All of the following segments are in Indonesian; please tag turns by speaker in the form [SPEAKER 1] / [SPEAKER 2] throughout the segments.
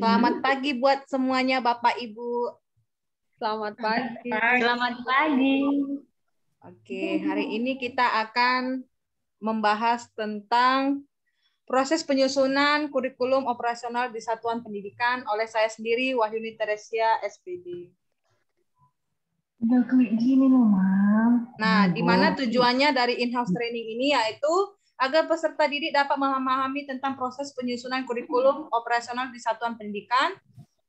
[SPEAKER 1] Selamat pagi buat semuanya Bapak Ibu. Selamat pagi. Selamat pagi. Oke, hari ini kita akan membahas tentang proses penyusunan kurikulum operasional di satuan pendidikan oleh saya sendiri Wahyuni Teresia SPD. Nah, di mana tujuannya dari in-house training ini yaitu agar peserta didik dapat memahami tentang proses penyusunan kurikulum hmm. operasional di satuan pendidikan,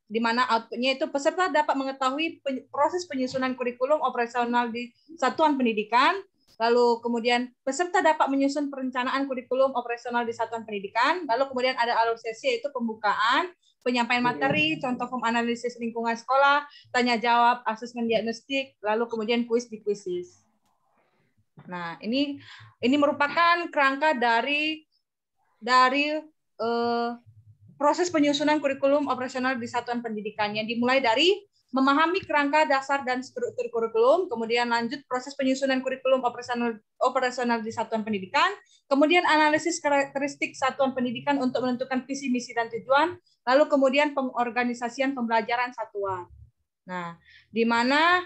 [SPEAKER 1] di mana outputnya itu peserta dapat mengetahui proses penyusunan kurikulum operasional di satuan pendidikan, lalu kemudian peserta dapat menyusun perencanaan kurikulum operasional di satuan pendidikan, lalu kemudian ada alokasi yaitu pembukaan, penyampaian hmm. materi, contoh form analisis lingkungan sekolah, tanya jawab, asesmen diagnostik, lalu kemudian kuis di kuisis. Nah, ini ini merupakan kerangka dari dari eh, proses penyusunan kurikulum operasional di satuan pendidikan yang dimulai dari memahami kerangka dasar dan struktur kurikulum, kemudian lanjut proses penyusunan kurikulum operasional operasional di satuan pendidikan, kemudian analisis karakteristik satuan pendidikan untuk menentukan visi misi dan tujuan, lalu kemudian pengorganisasian pembelajaran satuan. Nah, di mana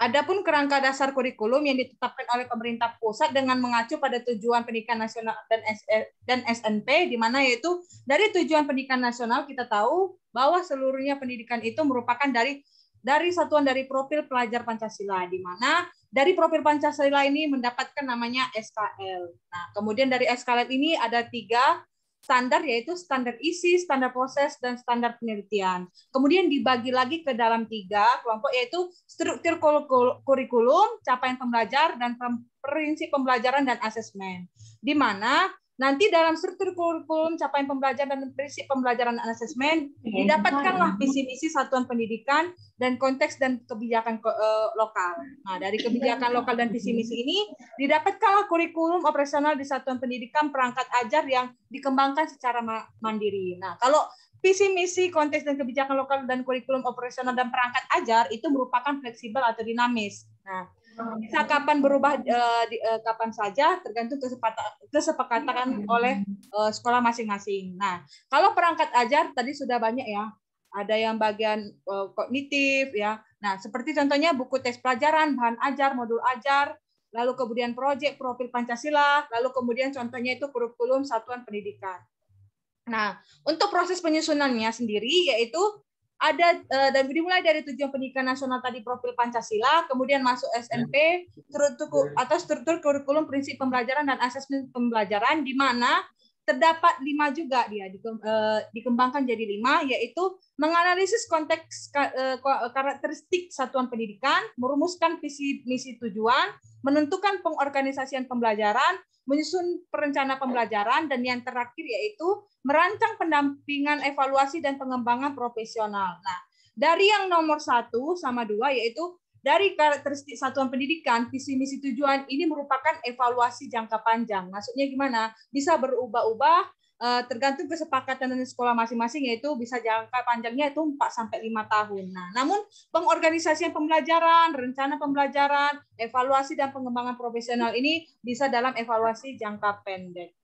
[SPEAKER 1] Adapun kerangka dasar kurikulum yang ditetapkan oleh pemerintah pusat dengan mengacu pada tujuan pendidikan nasional dan eh, dan SNP di mana yaitu dari tujuan pendidikan nasional kita tahu bahwa seluruhnya pendidikan itu merupakan dari dari satuan dari profil pelajar Pancasila di mana dari profil Pancasila ini mendapatkan namanya SKL. Nah, kemudian dari SKL ini ada tiga standar yaitu standar isi, standar proses, dan standar penelitian. Kemudian dibagi lagi ke dalam tiga kelompok yaitu struktur kurikulum, capaian pembelajar, dan prinsip pembelajaran dan asesmen. Di mana Nanti dalam struktur kurikulum, capaian pembelajaran dan prinsip pembelajaran asesmen iya, didapatkanlah visi misi satuan pendidikan dan konteks dan kebijakan eh, lokal. Nah, dari iya. kebijakan lokal dan visi misi ini didapatkanlah kurikulum operasional di satuan pendidikan perangkat ajar yang dikembangkan secara mandiri. Nah, kalau visi misi konteks dan kebijakan lokal dan kurikulum operasional dan perangkat ajar itu merupakan fleksibel atau dinamis. Nah, bisa kapan berubah uh, di, uh, kapan saja tergantung kesepakatan oleh uh, sekolah masing-masing. Nah, kalau perangkat ajar tadi sudah banyak ya. Ada yang bagian uh, kognitif ya. Nah, seperti contohnya buku tes pelajaran, bahan ajar, modul ajar, lalu kemudian proyek profil Pancasila, lalu kemudian contohnya itu kurikulum satuan pendidikan. Nah, untuk proses penyusunannya sendiri yaitu ada eh, dan dimulai dari tujuan pendidikan nasional tadi profil Pancasila, kemudian masuk SMP, struktur atau struktur kurikulum prinsip pembelajaran dan asesmen pembelajaran di mana terdapat lima juga dia eh, dikembangkan jadi lima yaitu menganalisis konteks eh, karakteristik satuan pendidikan, merumuskan visi misi tujuan, menentukan pengorganisasian pembelajaran, menyusun perencana pembelajaran dan yang terakhir yaitu merancang pendampingan evaluasi dan pengembangan profesional. Nah, dari yang nomor satu sama dua yaitu dari karakteristik satuan pendidikan, visi misi tujuan ini merupakan evaluasi jangka panjang. Maksudnya gimana? Bisa berubah-ubah eh, tergantung kesepakatan dari sekolah masing-masing yaitu bisa jangka panjangnya itu 4 sampai 5 tahun. Nah, namun pengorganisasian pembelajaran, rencana pembelajaran, evaluasi dan pengembangan profesional ini bisa dalam evaluasi jangka pendek.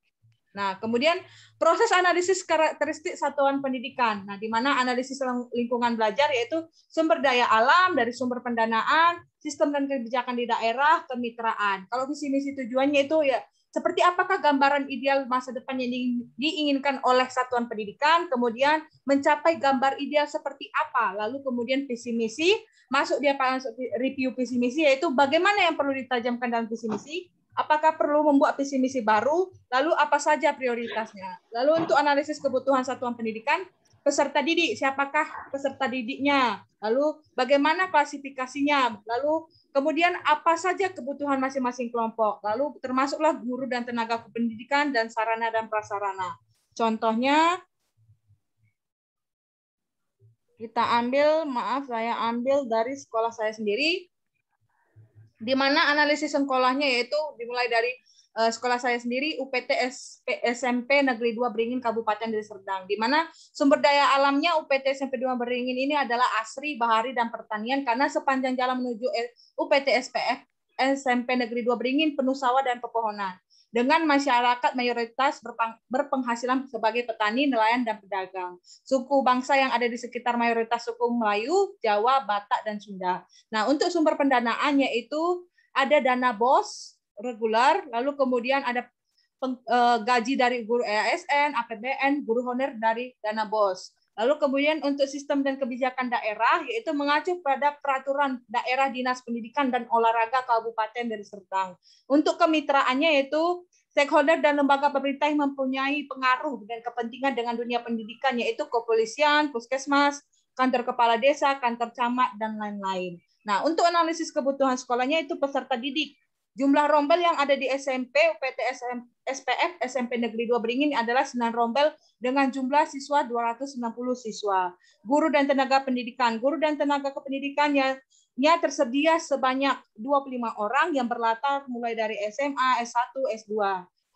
[SPEAKER 1] Nah, kemudian proses analisis karakteristik satuan pendidikan. Nah, di mana analisis lingkungan belajar yaitu sumber daya alam dari sumber pendanaan, sistem dan kebijakan di daerah, kemitraan. Kalau visi misi tujuannya itu ya seperti apakah gambaran ideal masa depan yang diinginkan oleh satuan pendidikan, kemudian mencapai gambar ideal seperti apa, lalu kemudian visi misi, masuk dia masuk review visi misi yaitu bagaimana yang perlu ditajamkan dalam visi misi, apakah perlu membuat visi misi baru, lalu apa saja prioritasnya. Lalu untuk analisis kebutuhan satuan pendidikan, peserta didik, siapakah peserta didiknya, lalu bagaimana klasifikasinya, lalu kemudian apa saja kebutuhan masing-masing kelompok, lalu termasuklah guru dan tenaga kependidikan dan sarana dan prasarana. Contohnya, kita ambil, maaf saya ambil dari sekolah saya sendiri, di mana analisis sekolahnya yaitu dimulai dari uh, sekolah saya sendiri UPT SP, SMP Negeri 2 Beringin Kabupaten Deli Serdang di mana sumber daya alamnya UPT SMP 2 Beringin ini adalah asri, bahari dan pertanian karena sepanjang jalan menuju eh, UPT SPF SMP Negeri 2 Beringin penuh sawah dan pepohonan dengan masyarakat mayoritas berpenghasilan sebagai petani, nelayan, dan pedagang. Suku bangsa yang ada di sekitar mayoritas suku Melayu, Jawa, Batak, dan Sunda. Nah, untuk sumber pendanaan yaitu ada dana BOS reguler lalu kemudian ada eh, gaji dari guru e ASN, APBN, guru honorer dari dana BOS. Lalu kemudian untuk sistem dan kebijakan daerah yaitu mengacu pada peraturan daerah Dinas Pendidikan dan Olahraga Kabupaten dari Serdang. Untuk kemitraannya yaitu stakeholder dan lembaga pemerintah yang mempunyai pengaruh dan kepentingan dengan dunia pendidikan yaitu kepolisian, puskesmas, kantor kepala desa, kantor camat dan lain-lain. Nah, untuk analisis kebutuhan sekolahnya itu peserta didik Jumlah rombel yang ada di SMP, UPT SM, SPF, SMP Negeri 2 Beringin adalah 9 rombel dengan jumlah siswa 260 siswa. Guru dan tenaga pendidikan. Guru dan tenaga kependidikan nya tersedia sebanyak 25 orang yang berlatar mulai dari SMA, S1, S2.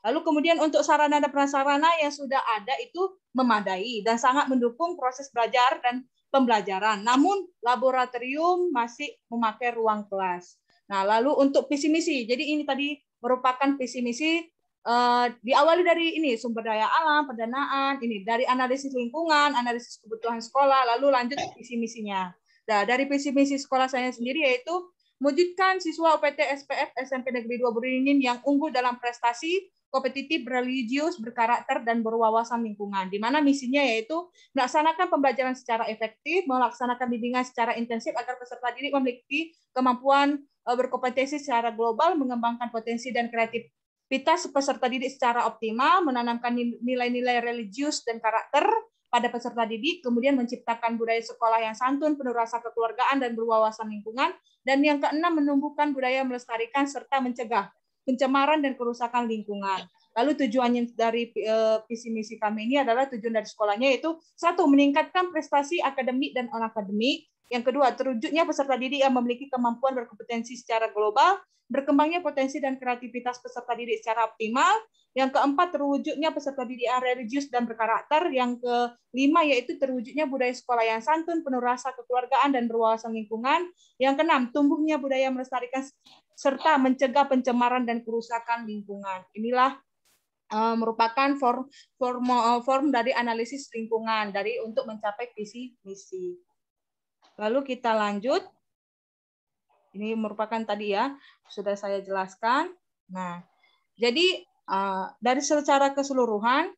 [SPEAKER 1] Lalu kemudian untuk sarana dan prasarana yang sudah ada itu memadai dan sangat mendukung proses belajar dan pembelajaran. Namun laboratorium masih memakai ruang kelas. Nah, lalu untuk visi misi. Jadi ini tadi merupakan visi misi eh, diawali dari ini sumber daya alam, pendanaan, ini dari analisis lingkungan, analisis kebutuhan sekolah, lalu lanjut visi misinya. Nah, dari visi misi sekolah saya sendiri yaitu mewujudkan siswa UPT SPF SMP Negeri 2 Beringin yang unggul dalam prestasi kompetitif, religius, berkarakter, dan berwawasan lingkungan, di mana misinya yaitu melaksanakan pembelajaran secara efektif, melaksanakan bimbingan secara intensif agar peserta didik memiliki kemampuan eh, berkompetensi secara global, mengembangkan potensi dan kreativitas peserta didik secara optimal, menanamkan nilai-nilai religius dan karakter pada peserta didik, kemudian menciptakan budaya sekolah yang santun, penuh rasa kekeluargaan, dan berwawasan lingkungan, dan yang keenam, menumbuhkan budaya melestarikan serta mencegah pencemaran dan kerusakan lingkungan. Lalu tujuannya dari uh, visi misi kami ini adalah tujuan dari sekolahnya yaitu satu meningkatkan prestasi akademik dan non akademik, yang kedua terwujudnya peserta didik yang memiliki kemampuan berkompetensi secara global, berkembangnya potensi dan kreativitas peserta didik secara optimal, yang keempat, terwujudnya peserta didik religius dan berkarakter. Yang kelima, yaitu terwujudnya budaya sekolah yang santun, penuh rasa kekeluargaan dan berwawasan lingkungan. Yang keenam, tumbuhnya budaya melestarikan serta mencegah pencemaran dan kerusakan lingkungan. Inilah uh, merupakan form form, uh, form dari analisis lingkungan dari untuk mencapai visi misi. Lalu kita lanjut. Ini merupakan tadi ya, sudah saya jelaskan. Nah, jadi Eh, dari secara keseluruhan,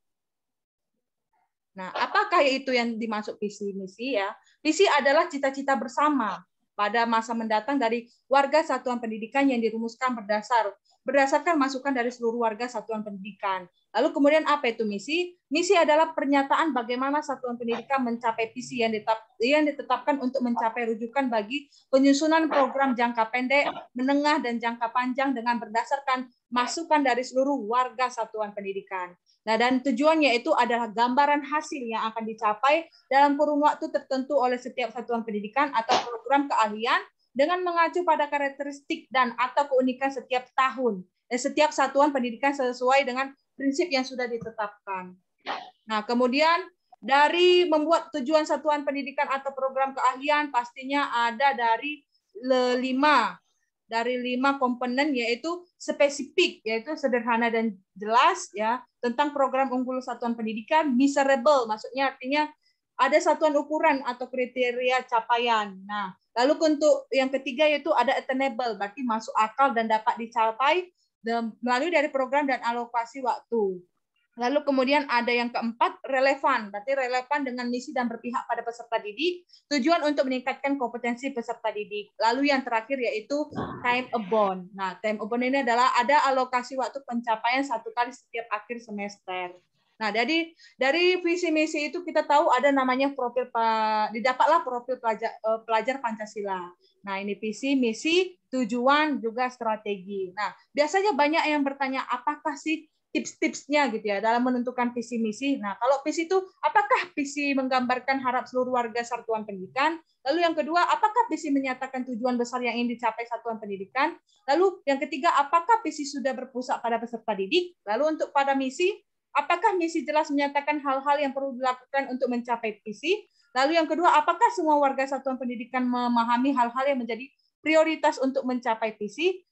[SPEAKER 1] nah apakah itu yang dimasuk visi misi ya? Visi adalah cita-cita bersama pada masa mendatang dari warga satuan pendidikan yang dirumuskan berdasar berdasarkan masukan dari seluruh warga satuan pendidikan. Lalu kemudian apa itu misi? Misi adalah pernyataan bagaimana satuan pendidikan mencapai visi yang, ditetapkan untuk mencapai rujukan bagi penyusunan program jangka pendek, menengah, dan jangka panjang dengan berdasarkan masukan dari seluruh warga satuan pendidikan. Nah, dan tujuannya itu adalah gambaran hasil yang akan dicapai dalam kurun waktu tertentu oleh setiap satuan pendidikan atau program keahlian dengan mengacu pada karakteristik dan atau keunikan setiap tahun eh, setiap satuan pendidikan sesuai dengan prinsip yang sudah ditetapkan. Nah, kemudian dari membuat tujuan satuan pendidikan atau program keahlian pastinya ada dari lima dari lima komponen yaitu spesifik yaitu sederhana dan jelas ya tentang program unggul satuan pendidikan rebel maksudnya artinya ada satuan ukuran atau kriteria capaian. Nah, lalu untuk yang ketiga yaitu ada attainable, berarti masuk akal dan dapat dicapai melalui dari program dan alokasi waktu. Lalu kemudian ada yang keempat, relevan. Berarti relevan dengan misi dan berpihak pada peserta didik. Tujuan untuk meningkatkan kompetensi peserta didik. Lalu yang terakhir yaitu time bond. Nah, time bond ini adalah ada alokasi waktu pencapaian satu kali setiap akhir semester. Nah, jadi dari visi misi itu kita tahu ada namanya profil didapatlah profil pelajar, eh, pelajar Pancasila. Nah, ini visi, misi, tujuan juga strategi. Nah, biasanya banyak yang bertanya apakah sih tips-tipsnya gitu ya dalam menentukan visi misi. Nah, kalau visi itu apakah visi menggambarkan harap seluruh warga satuan pendidikan? Lalu yang kedua, apakah visi menyatakan tujuan besar yang ingin dicapai satuan pendidikan? Lalu yang ketiga, apakah visi sudah berpusat pada peserta didik? Lalu untuk pada misi, apakah misi jelas menyatakan hal-hal yang perlu dilakukan untuk mencapai visi? Lalu yang kedua, apakah semua warga satuan pendidikan memahami hal-hal yang menjadi prioritas untuk mencapai visi?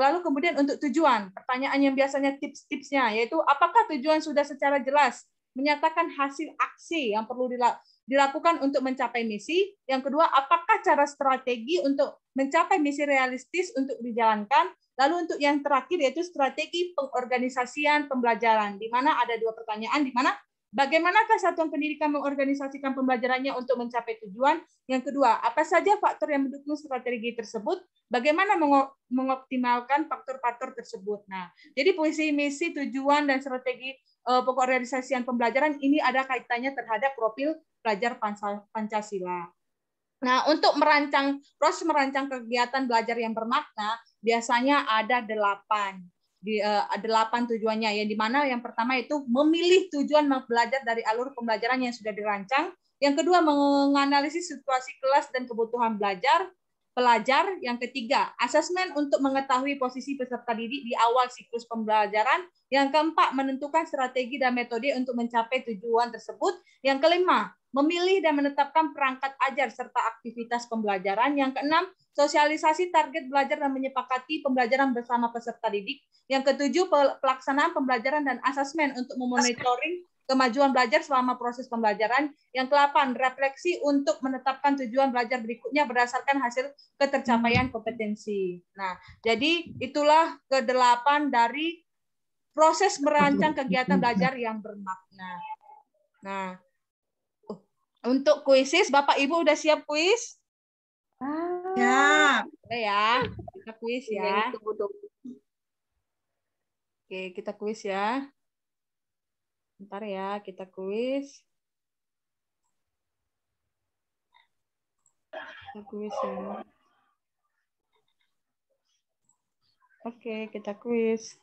[SPEAKER 1] Lalu kemudian untuk tujuan, pertanyaan yang biasanya tips-tipsnya, yaitu apakah tujuan sudah secara jelas menyatakan hasil aksi yang perlu dilakukan untuk mencapai misi? Yang kedua, apakah cara strategi untuk mencapai misi realistis untuk dijalankan? Lalu untuk yang terakhir yaitu strategi pengorganisasian pembelajaran, di mana ada dua pertanyaan, di mana bagaimanakah satuan pendidikan mengorganisasikan pembelajarannya untuk mencapai tujuan? Yang kedua, apa saja faktor yang mendukung strategi tersebut? Bagaimana mengoptimalkan faktor-faktor tersebut? Nah, jadi puisi, misi, tujuan, dan strategi eh, pengorganisasian pembelajaran ini ada kaitannya terhadap profil pelajar Pancasila. Nah, untuk merancang proses merancang kegiatan belajar yang bermakna biasanya ada delapan di uh, delapan tujuannya yang dimana yang pertama itu memilih tujuan belajar dari alur pembelajaran yang sudah dirancang yang kedua menganalisis situasi kelas dan kebutuhan belajar pelajar yang ketiga asesmen untuk mengetahui posisi peserta didik di awal siklus pembelajaran yang keempat menentukan strategi dan metode untuk mencapai tujuan tersebut yang kelima memilih dan menetapkan perangkat ajar serta aktivitas pembelajaran. Yang keenam, sosialisasi target belajar dan menyepakati pembelajaran bersama peserta didik. Yang ketujuh, pelaksanaan pembelajaran dan asesmen untuk memonitoring kemajuan belajar selama proses pembelajaran. Yang kelapan, refleksi untuk menetapkan tujuan belajar berikutnya berdasarkan hasil ketercapaian kompetensi. Nah, jadi itulah kedelapan dari proses merancang kegiatan belajar yang bermakna. Nah, untuk kuisis, Bapak Ibu udah siap kuis? Ah, Ya. Oke ya. Kita kuis iya, ya. Oke, kita kuis ya. Ntar ya, kita kuis. Kita kuis ya. Oke, kita kuis.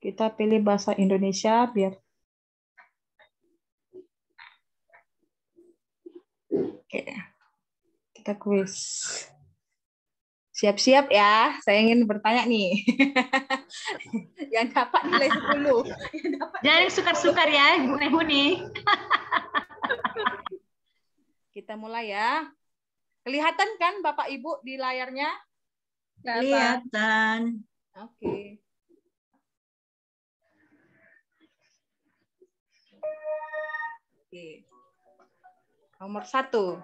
[SPEAKER 1] Kita pilih bahasa Indonesia biar kita kuis. Siap-siap ya, saya ingin bertanya nih. yang dapat nilai 10. yang sukar-sukar ya, Ibu Rehuni. kita mulai ya. Kelihatan kan Bapak Ibu di layarnya? Kelihatan. Oke. Okay. Oke. Okay. Nomor satu.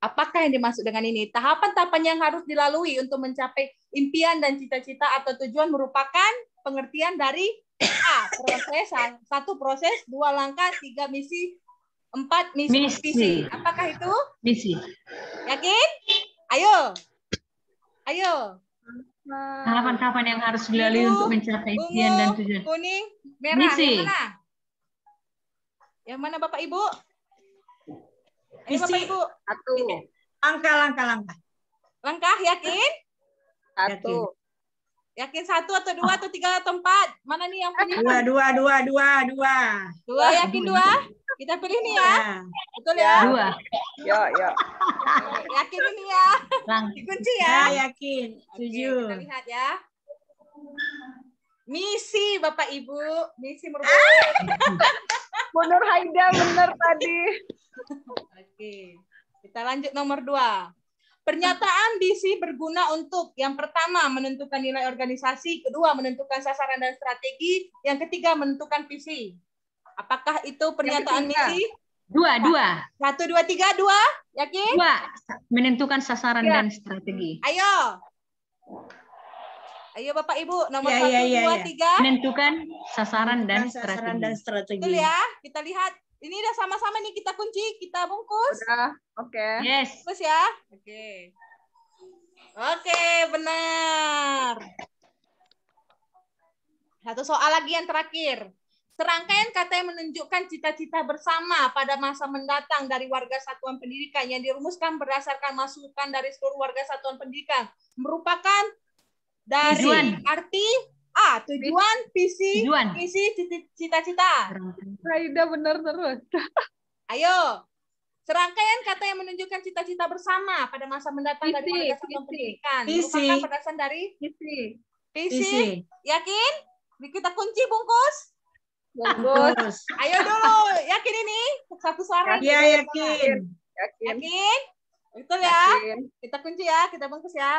[SPEAKER 1] Apakah yang dimaksud dengan ini? Tahapan-tahapan yang harus dilalui untuk mencapai impian dan cita-cita atau tujuan merupakan pengertian dari A. Proses, satu proses, dua langkah, tiga misi, empat misi. Misi. misi. Apakah itu? Misi. Yakin? Ayo. Ayo. Tahapan-tahapan yang harus dilalui untuk mencapai impian dan tujuan. Kuning, merah. Misi. Yang mana? Yang mana Bapak Ibu? Ini Bapak Ibu. Satu. Langkah, langkah, langkah. Langkah, yakin? Satu. Yakin, yakin satu atau dua atau tiga atau empat? Mana nih yang punya? Dua, dua, dua, dua, dua. Dua, yakin dua? Kita pilih nih ya. Iya. Betul ya? ya? Dua. Yo, yo. Yakin ini ya. Dikunci ya. ya yakin. Setuju. Kita lihat ya. Misi Bapak Ibu, misi merupakan ah! Bu Haida benar tadi. Oke. Kita lanjut nomor dua. Pernyataan DC berguna untuk yang pertama menentukan nilai organisasi, kedua menentukan sasaran dan strategi, yang ketiga menentukan visi. Apakah itu pernyataan misi? Dua, dua. Satu, dua, tiga, dua. Yakin? Dua. Menentukan sasaran ya. dan strategi. Ayo. Ayo Bapak Ibu, nomor iya, iya, satu, iya, dua, tiga. Menentukan sasaran dan Sasaran dan strategi. Betul ya, kita lihat. Ini udah sama-sama nih kita kunci, kita bungkus. Udah, oke. Okay. Yes. Bungkus ya. Oke. Okay. Oke, okay, benar. Satu soal lagi yang terakhir. Serangkaian kata yang menunjukkan cita-cita bersama pada masa mendatang dari warga satuan pendidikan yang dirumuskan berdasarkan masukan dari seluruh warga satuan pendidikan merupakan dari tujuan. arti A tujuan visi tujuan. visi cita-cita Raida benar terus ayo serangkaian kata yang menunjukkan cita-cita bersama pada masa mendatang dari Organisasi Pendidikan merupakan berdasar dari visi visi yakin kita kunci bungkus bungkus ayo dulu yakin ini satu suara iya yakin. yakin yakin, yakin. Betul ya? Yakin. Kita kunci ya, kita bungkus ya.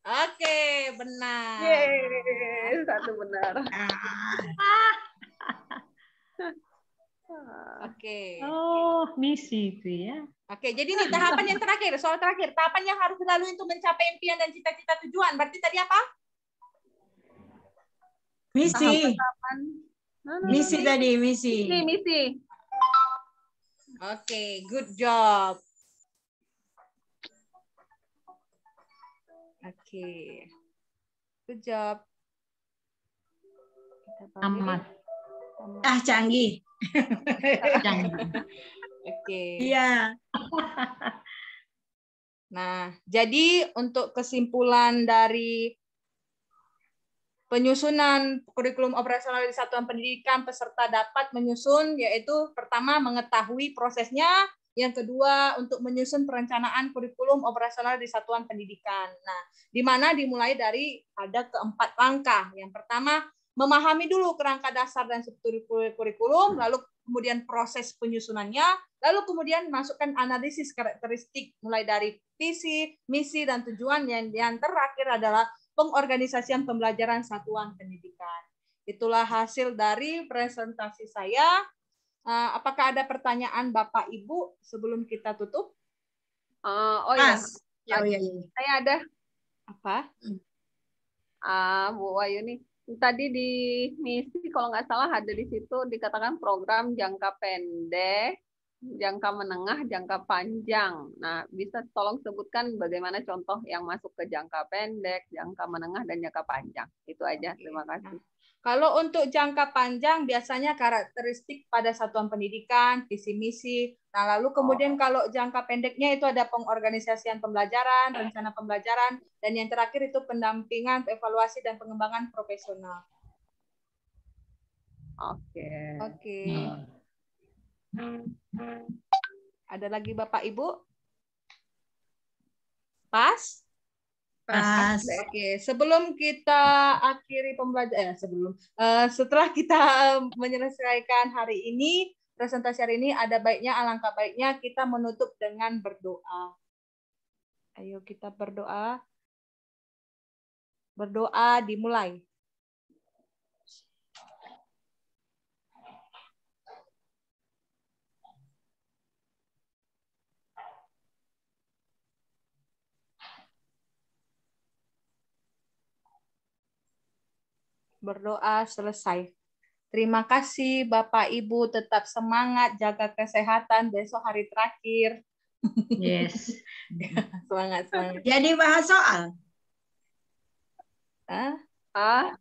[SPEAKER 1] Oke, benar. Yeay, satu benar. Oke. Oh, misi itu ya. Oke, jadi nih tahapan yang terakhir, soal terakhir, tahapan yang harus dilalui untuk mencapai impian dan cita-cita tujuan. Berarti tadi apa? Misi. Nah, nah, misi nah. tadi, misi. Misi, misi. Oke, okay, good job. okay. good job amat ah canggih canggih oke okay. iya nah jadi untuk kesimpulan dari penyusunan kurikulum operasional di satuan pendidikan peserta dapat menyusun yaitu pertama mengetahui prosesnya yang kedua, untuk menyusun perencanaan kurikulum operasional di satuan pendidikan. Nah, di mana dimulai dari ada keempat langkah. Yang pertama, memahami dulu kerangka dasar dan struktur kurikulum, lalu kemudian proses penyusunannya, lalu kemudian masukkan analisis karakteristik mulai dari visi, misi, dan tujuan, yang, yang terakhir adalah pengorganisasian pembelajaran satuan pendidikan. Itulah hasil dari presentasi saya. Eh, apakah ada pertanyaan Bapak Ibu sebelum kita tutup? Uh, oh iya. Ya, oh iya, iya, iya. Saya ada. Apa? Uh, Bu nih. tadi di misi kalau nggak salah ada di situ dikatakan program jangka pendek, jangka menengah, jangka panjang. Nah, bisa tolong sebutkan bagaimana contoh yang masuk ke jangka pendek, jangka menengah, dan jangka panjang. Itu aja. Terima kasih. Kalau untuk jangka panjang biasanya karakteristik pada satuan pendidikan, visi misi. Nah, lalu kemudian oh. kalau jangka pendeknya itu ada pengorganisasian pembelajaran, rencana pembelajaran, dan yang terakhir itu pendampingan, evaluasi dan pengembangan profesional. Oke. Oke. Hmm. Ada lagi Bapak Ibu? Pas? Pas. Oke, okay. sebelum kita akhiri pembelajaran, eh, sebelum uh, setelah kita eh, menyelesaikan hari ini presentasi hari ini, ada baiknya alangkah baiknya kita menutup dengan berdoa. Ayo kita berdoa. Berdoa dimulai. berdoa selesai. Terima kasih Bapak Ibu tetap semangat jaga kesehatan besok hari terakhir. Yes. semangat semangat. Jadi bahas soal. Ah? Ah?